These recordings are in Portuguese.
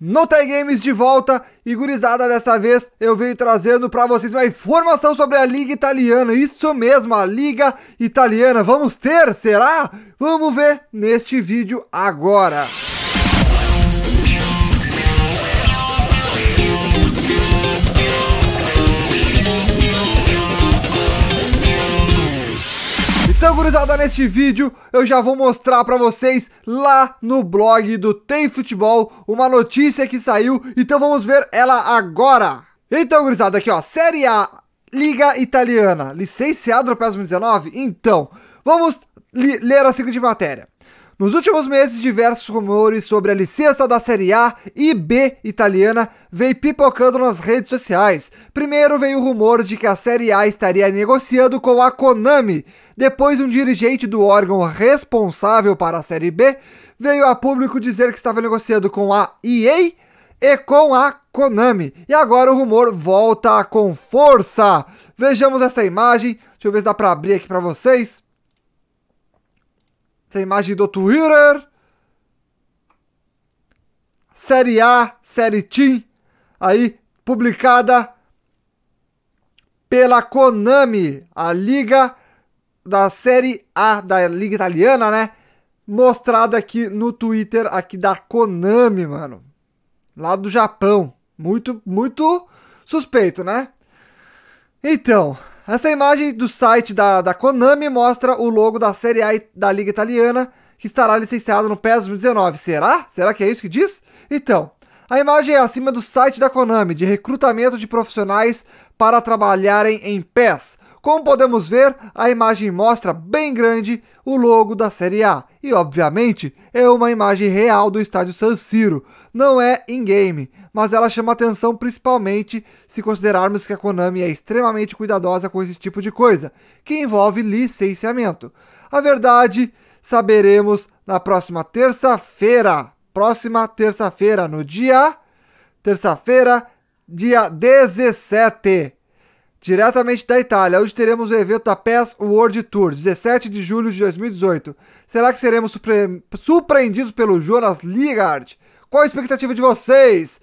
no Games de volta e gurizada dessa vez eu venho trazendo para vocês uma informação sobre a Liga Italiana. Isso mesmo, a Liga Italiana. Vamos ter, será? Vamos ver neste vídeo agora. Então, gurizada, neste vídeo eu já vou mostrar para vocês lá no blog do Tem Futebol uma notícia que saiu, então vamos ver ela agora. Então, gurizada, aqui ó, Série A, Liga Italiana, licenciado para 2019? Então, vamos ler a seguinte matéria. Nos últimos meses, diversos rumores sobre a licença da Série A e B italiana veio pipocando nas redes sociais. Primeiro veio o rumor de que a Série A estaria negociando com a Konami. Depois, um dirigente do órgão responsável para a Série B veio a público dizer que estava negociando com a EA e com a Konami. E agora o rumor volta com força. Vejamos essa imagem. Deixa eu ver se dá para abrir aqui para vocês essa imagem do Twitter. Série A, Série Team, aí publicada pela Konami, a liga da Série A da liga italiana, né? Mostrada aqui no Twitter aqui da Konami, mano. Lá do Japão. Muito, muito suspeito, né? Então, essa imagem do site da, da Konami mostra o logo da Série A da Liga Italiana, que estará licenciado no PES 2019. Será? Será que é isso que diz? Então, a imagem é acima do site da Konami, de recrutamento de profissionais para trabalharem em PES. Como podemos ver, a imagem mostra bem grande o logo da Série A e, obviamente, é uma imagem real do estádio San Siro, não é in-game, mas ela chama atenção principalmente se considerarmos que a Konami é extremamente cuidadosa com esse tipo de coisa, que envolve licenciamento. A verdade saberemos na próxima terça-feira. Próxima terça-feira, no dia. Terça-feira, dia 17. Diretamente da Itália, onde teremos o evento da PES World Tour, 17 de julho de 2018. Será que seremos surpreendidos pelo Jonas Ligard? Qual a expectativa de vocês?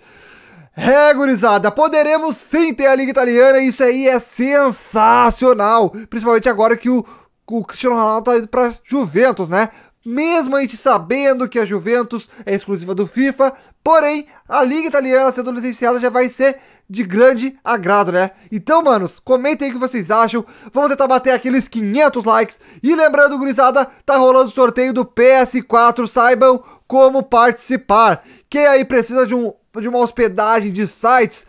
É, gurizada, poderemos sim ter a Liga Italiana, e isso aí é sensacional! Principalmente agora que o, o Cristiano Ronaldo tá indo pra Juventus, né? mesmo a gente sabendo que a Juventus é exclusiva do FIFA, porém a Liga Italiana sendo licenciada já vai ser de grande agrado, né? Então, manos, comentem aí o que vocês acham. Vamos tentar bater aqueles 500 likes. E lembrando, gurizada, tá rolando o sorteio do PS4. Saibam como participar. Quem aí precisa de, um, de uma hospedagem de sites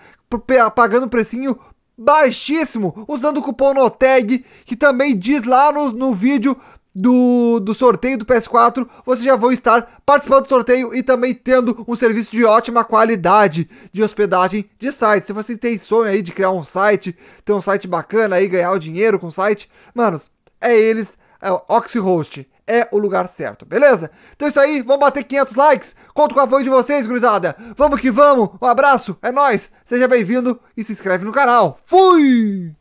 pagando um precinho baixíssimo usando o cupom NOTEG, que também diz lá no, no vídeo do, do sorteio do PS4, vocês já vão estar participando do sorteio e também tendo um serviço de ótima qualidade de hospedagem de site. Se você tem sonho aí de criar um site, ter um site bacana aí, ganhar o dinheiro com o site, manos, é eles, é o Oxyhost é o lugar certo, beleza? Então é isso aí, vamos bater 500 likes. Conto com o apoio de vocês, gurizada. Vamos que vamos. Um abraço, é nós. Seja bem-vindo e se inscreve no canal. Fui!